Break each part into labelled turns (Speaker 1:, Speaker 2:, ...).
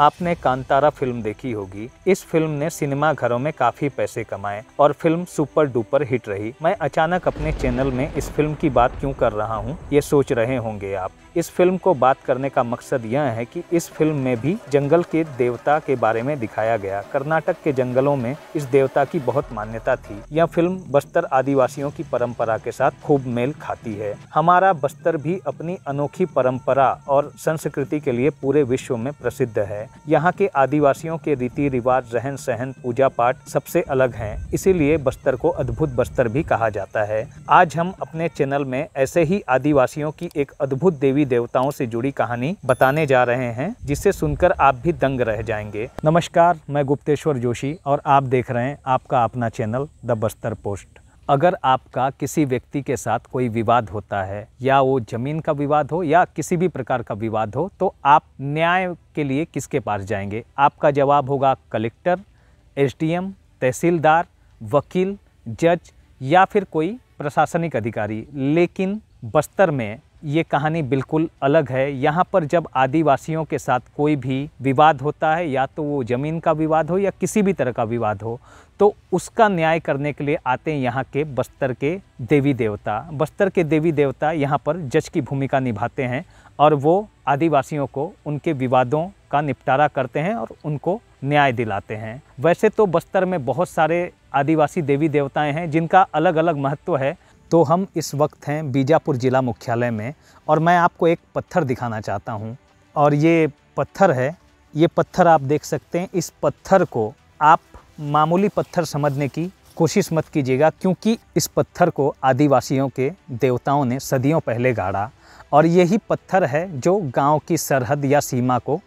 Speaker 1: आपने कांतारा फिल्म देखी होगी इस फिल्म ने सिनेमा घरों में काफी पैसे कमाए और फिल्म सुपर डुपर हिट रही मैं अचानक अपने चैनल में इस फिल्म की बात क्यों कर रहा हूँ ये सोच रहे होंगे आप इस फिल्म को बात करने का मकसद यह है कि इस फिल्म में भी जंगल के देवता के बारे में दिखाया गया कर्नाटक के जंगलों में इस देवता की बहुत मान्यता थी यह फिल्म बस्तर आदिवासियों की परंपरा के साथ खूब मेल खाती है हमारा बस्तर भी अपनी अनोखी परंपरा और संस्कृति के लिए पूरे विश्व में प्रसिद्ध है है यहाँ के आदिवासियों के रीति रिवाज रहन सहन पूजा पाठ सबसे अलग हैं इसीलिए बस्तर को अद्भुत बस्तर भी कहा जाता है आज हम अपने चैनल में ऐसे ही आदिवासियों की एक अद्भुत देवी देवताओं से जुड़ी कहानी बताने जा रहे हैं जिसे सुनकर आप भी दंग रह जाएंगे नमस्कार मैं गुप्तेश्वर जोशी और आप देख रहे हैं आपका अपना चैनल द बस्तर पोस्ट अगर आपका किसी व्यक्ति के साथ कोई विवाद होता है या वो ज़मीन का विवाद हो या किसी भी प्रकार का विवाद हो तो आप न्याय के लिए किसके पास जाएंगे आपका जवाब होगा कलेक्टर एसडीएम, तहसीलदार वकील जज या फिर कोई प्रशासनिक अधिकारी लेकिन बस्तर में ये कहानी बिल्कुल अलग है यहाँ पर जब आदिवासियों के साथ कोई भी विवाद होता है या तो वो ज़मीन का विवाद हो या किसी भी तरह का विवाद हो तो उसका न्याय करने के लिए आते हैं यहाँ के बस्तर के देवी देवता बस्तर के देवी देवता यहाँ पर जज की भूमिका निभाते हैं और वो आदिवासियों को उनके विवादों का निपटारा करते हैं और उनको न्याय दिलाते हैं वैसे तो बस्तर में बहुत सारे आदिवासी देवी देवताएं हैं जिनका अलग अलग महत्व है तो हम इस वक्त हैं बीजापुर ज़िला मुख्यालय में और मैं आपको एक पत्थर दिखाना चाहता हूँ और ये पत्थर है ये पत्थर आप देख सकते हैं इस पत्थर को आप मामूली पत्थर समझने की कोशिश मत कीजिएगा क्योंकि इस पत्थर को आदिवासियों के देवताओं ने सदियों पहले गाड़ा और यही पत्थर है जो गांव की सरहद या सीमा को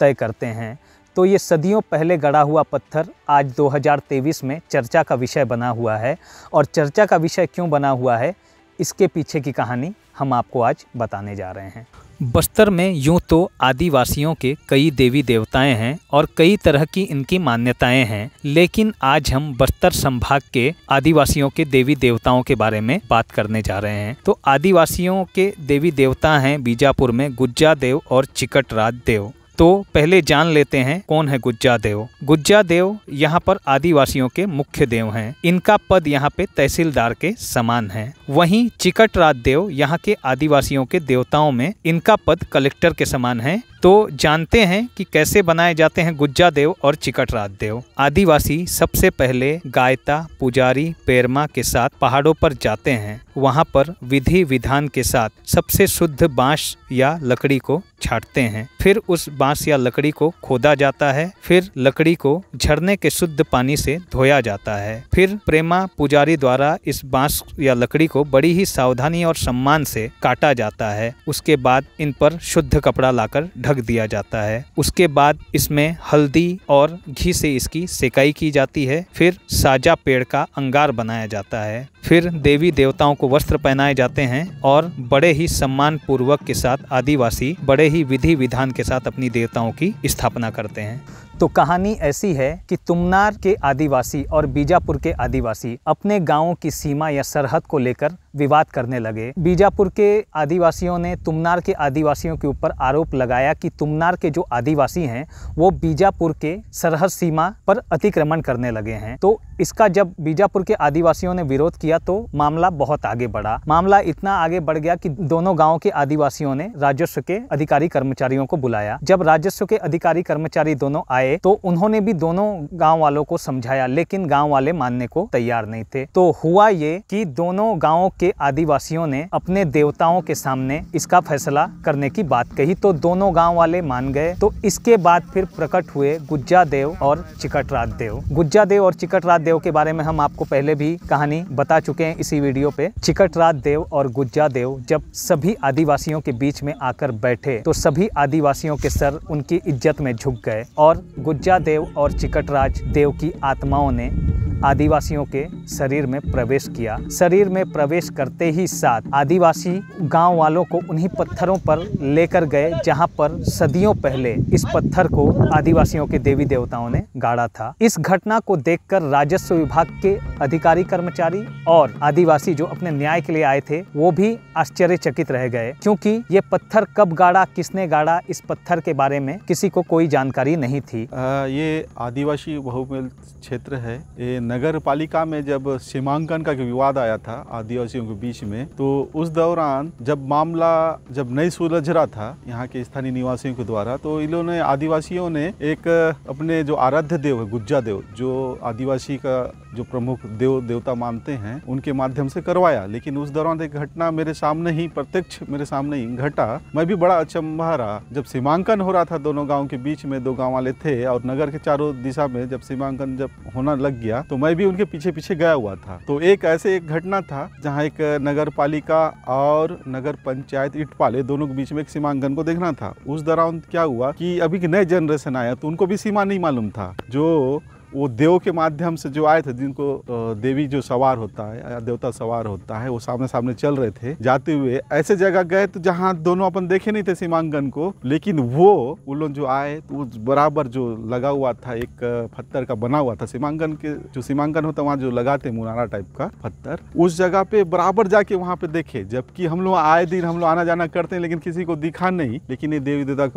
Speaker 1: तय करते हैं तो ये सदियों पहले गड़ा हुआ पत्थर आज 2023 में चर्चा का विषय बना हुआ है और चर्चा का विषय क्यों बना हुआ है इसके पीछे की कहानी हम आपको आज बताने जा रहे हैं बस्तर में यूं तो आदिवासियों के कई देवी देवताएं हैं और कई तरह की इनकी मान्यताएं हैं लेकिन आज हम बस्तर संभाग के आदिवासियों के देवी देवताओं के बारे में बात करने जा रहे हैं तो आदिवासियों के देवी देवता हैं बीजापुर में गुज्जा देव और चिकट राज देव तो पहले जान लेते हैं कौन है गुज्जा देव गुज्जा देव यहाँ पर आदिवासियों के मुख्य देव हैं इनका पद यहाँ पे तहसीलदार के समान है वहीं चिकट राज देव यहाँ के आदिवासियों के देवताओं में इनका पद कलेक्टर के समान है तो जानते हैं कि कैसे बनाए जाते हैं गुज्जा देव और चिकट राज देव आदिवासी सबसे पहले गायता पुजारी पेरमा के साथ पहाड़ों पर जाते हैं वहाँ पर विधि विधान के साथ सबसे शुद्ध बांस या लकड़ी को छाटते हैं फिर उस बांस या लकड़ी को खोदा जाता है फिर लकड़ी को झरने के शुद्ध पानी से धोया जाता है फिर प्रेमा पुजारी द्वारा इस बांस या लकड़ी को बड़ी ही सावधानी और सम्मान से काटा जाता है उसके बाद इन पर शुद्ध कपड़ा लाकर ढक दिया जाता है उसके बाद इसमें हल्दी और घी से इसकी सेकाई की जाती है फिर साजा पेड़ का अंगार बनाया जाता है फिर देवी देवताओं को वस्त्र पहनाए जाते हैं और बड़े ही सम्मान पूर्वक के साथ आदिवासी बड़े ही विधि विधान के साथ अपनी देवताओं की स्थापना करते हैं तो कहानी ऐसी है कि तुमनार के आदिवासी और बीजापुर के आदिवासी अपने गाँव की सीमा या सरहद को लेकर विवाद करने लगे बीजापुर के आदिवासियों ने तुमनार के आदिवासियों के ऊपर आरोप लगाया कि तुमनार के जो आदिवासी हैं वो बीजापुर के सरहद सीमा पर अतिक्रमण करने लगे हैं तो इसका जब बीजापुर के आदिवासियों ने विरोध किया तो मामला बहुत आगे बढ़ा मामला इतना आगे बढ़ गया कि दोनों गाँव के आदिवासियों ने राजस्व के अधिकारी कर्मचारियों को बुलाया जब राजस्व के अधिकारी कर्मचारी दोनों आए तो उन्होंने भी दोनों गांव वालों को समझाया लेकिन गांव वाले मानने को तैयार नहीं थे तो हुआ ये कि दोनों गांवों के आदिवासियों ने अपने देवताओं के सामने इसका फैसला करने की बात कही तो दोनों गाँव वाले मान गए तो इसके बाद फिर प्रकट हुए गुज्जा देव और चिकटराज देव गुज्जा देव और चिकट देव के बारे में हम आपको पहले भी कहानी बता चुके हैं इसी वीडियो पे चिकट देव और गुज्जा देव जब सभी आदिवासियों के बीच में आकर बैठे तो सभी आदिवासियों के सर उनकी इज्जत में झुक गए और गुज्जा देव और चिकटराज देव की आत्माओं ने आदिवासियों के शरीर में प्रवेश किया शरीर में प्रवेश करते ही साथ आदिवासी गांव वालों को उन्हीं पत्थरों पर लेकर गए जहां पर सदियों पहले इस पत्थर को आदिवासियों के देवी देवताओं ने गाड़ा था इस घटना को देखकर राजस्व विभाग के अधिकारी कर्मचारी और आदिवासी जो अपने न्याय के लिए आए थे वो भी आश्चर्यचकित रह गए क्योंकि ये पत्थर कब गाड़ा किसने गाड़ा इस पत्थर के बारे में किसी को कोई जानकारी
Speaker 2: नहीं थी आ, ये आदिवासी बहुमूल्य क्षेत्र है ये नगर पालिका में जब सीमांकन का विवाद आया था आदिवासियों के बीच में तो उस दौरान जब मामला जब नहीं सुलझ रहा था यहाँ के स्थानीय निवासियों के द्वारा तो इन्होंने आदिवासियों ने एक अपने जो आराध्य देव है गुज्जा देव जो आदिवासी का जो प्रमुख देव देवता मानते हैं उनके माध्यम से करवाया लेकिन उस दौरान एक घटना मेरे सामने ही प्रत्यक्ष मेरे सामने ही घटा मैं भी बड़ा अचंभा रहा जब सीमांकन हो रहा था दोनों गाँव के बीच में दो गाँव वाले थे और नगर के चारों दिशा में जब सीमांकन जब होना लग गया तो तो मैं भी उनके पीछे पीछे गया हुआ था तो एक ऐसे एक घटना था जहाँ एक नगर पालिका और नगर पंचायत इटपाले दोनों के बीच में एक सीमांकन को देखना था उस दौरान क्या हुआ कि अभी के नए जनरेशन आया तो उनको भी सीमा नहीं मालूम था जो वो देव के माध्यम से जो आए थे जिनको देवी जो सवार होता है या देवता सवार होता है वो सामने सामने चल रहे थे जाते हुए ऐसे जगह गए तो जहाँ दोनों अपन देखे नहीं थे सीमांकन को लेकिन वो उन लोग जो आए तो वो बराबर जो लगा हुआ था एक पत्थर का बना हुआ था सीमांकन के जो सीमांकन होता वहाँ जो लगाते मुनारा टाइप का पत्थर उस जगह पे बराबर जाके वहाँ पे देखे जबकि हम लोग आए दिन हम लोग आना जाना करते हैं लेकिन किसी को दिखा नहीं लेकिन ये देवी देवता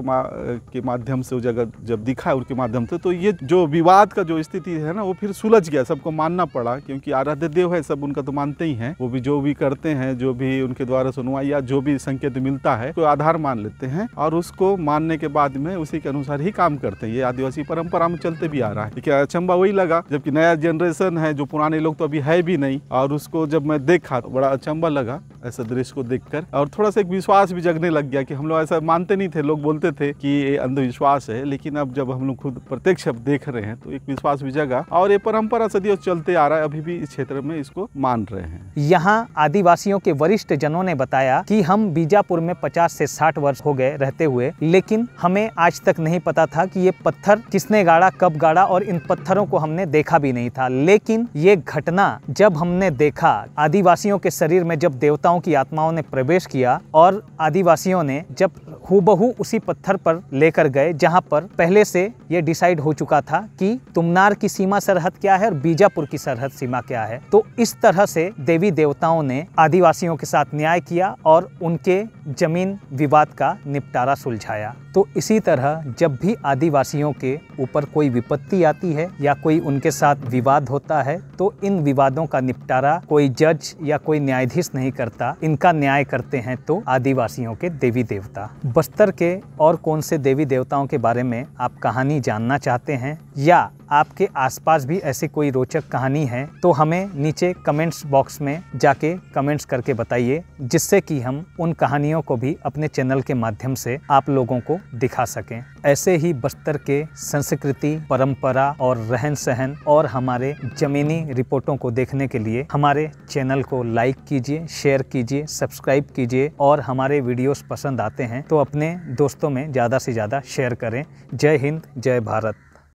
Speaker 2: के माध्यम से वो जगह जब दिखा उनके माध्यम से तो ये जो विवाद का जो स्थिति है ना वो फिर सुलझ गया सबको मानना पड़ा क्योंकि आराध्य देव है सब उनका तो मानते ही हैं वो भी जो भी करते हैं जो भी उनके द्वारा सुनवाई या जो भी संकेत मिलता है तो आधार मान लेते हैं और उसको मानने के बाद में उसी के अनुसार ही काम करते हैं ये आदिवासी परंपरा में चलते भी आ रहा है देखिए अचंबा वही लगा जबकि नया जनरेशन है जो पुराने लोग तो अभी है भी नहीं और उसको जब मैं देखा तो बड़ा अचंबा लगा ऐसा दृश्य को देख और थोड़ा सा एक विश्वास भी जगने लग गया कि हम लोग ऐसा मानते नहीं थे लोग बोलते थे कि ये अंधविश्वास है लेकिन अब जब हम लोग खुद प्रत्यक्ष अब देख रहे हैं तो एक विश्वास पास भी जगह और ये परंपरा सदियों चलते आ रहा है अभी भी इस क्षेत्र में इसको मान रहे हैं
Speaker 1: यहाँ आदिवासियों के वरिष्ठ जनों ने बताया कि हम बीजापुर में 50 से 60 वर्ष हो गए रहते हुए लेकिन हमें आज तक नहीं पता था कि ये पत्थर किसने गाड़ा कब गाड़ा और इन पत्थरों को हमने देखा भी नहीं था लेकिन ये घटना जब हमने देखा आदिवासियों के शरीर में जब देवताओं की आत्माओं ने प्रवेश किया और आदिवासियों ने जब हूबहू उसी पत्थर पर लेकर गए जहाँ पर पहले से ये डिसाइड हो चुका था कि तुमने मुन्नार की सीमा सरहद क्या है और बीजापुर की सरहद सीमा क्या है तो इस तरह से देवी देवताओं ने आदिवासियों के साथ न्याय किया और उनके जमीन विवाद का निपटारा सुलझाया तो इसी तरह जब भी आदिवासियों के ऊपर कोई विपत्ति आती है या कोई उनके साथ विवाद होता है तो इन विवादों का निपटारा कोई जज या कोई न्यायाधीश नहीं करता इनका न्याय करते हैं तो आदिवासियों के देवी देवता बस्तर के और कौन से देवी देवताओं के बारे में आप कहानी जानना चाहते हैं या आपके आसपास भी ऐसी कोई रोचक कहानी है तो हमें नीचे कमेंट्स बॉक्स में जाके कमेंट्स करके बताइए जिससे कि हम उन कहानियों को भी अपने चैनल के माध्यम से आप लोगों को दिखा सकें ऐसे ही बस्तर के संस्कृति परंपरा और रहन सहन और हमारे जमीनी रिपोर्टों को देखने के लिए हमारे चैनल को लाइक कीजिए शेयर कीजिए सब्सक्राइब कीजिए और हमारे वीडियोस पसंद आते हैं तो अपने दोस्तों में ज़्यादा से ज़्यादा शेयर करें जय हिंद जय भारत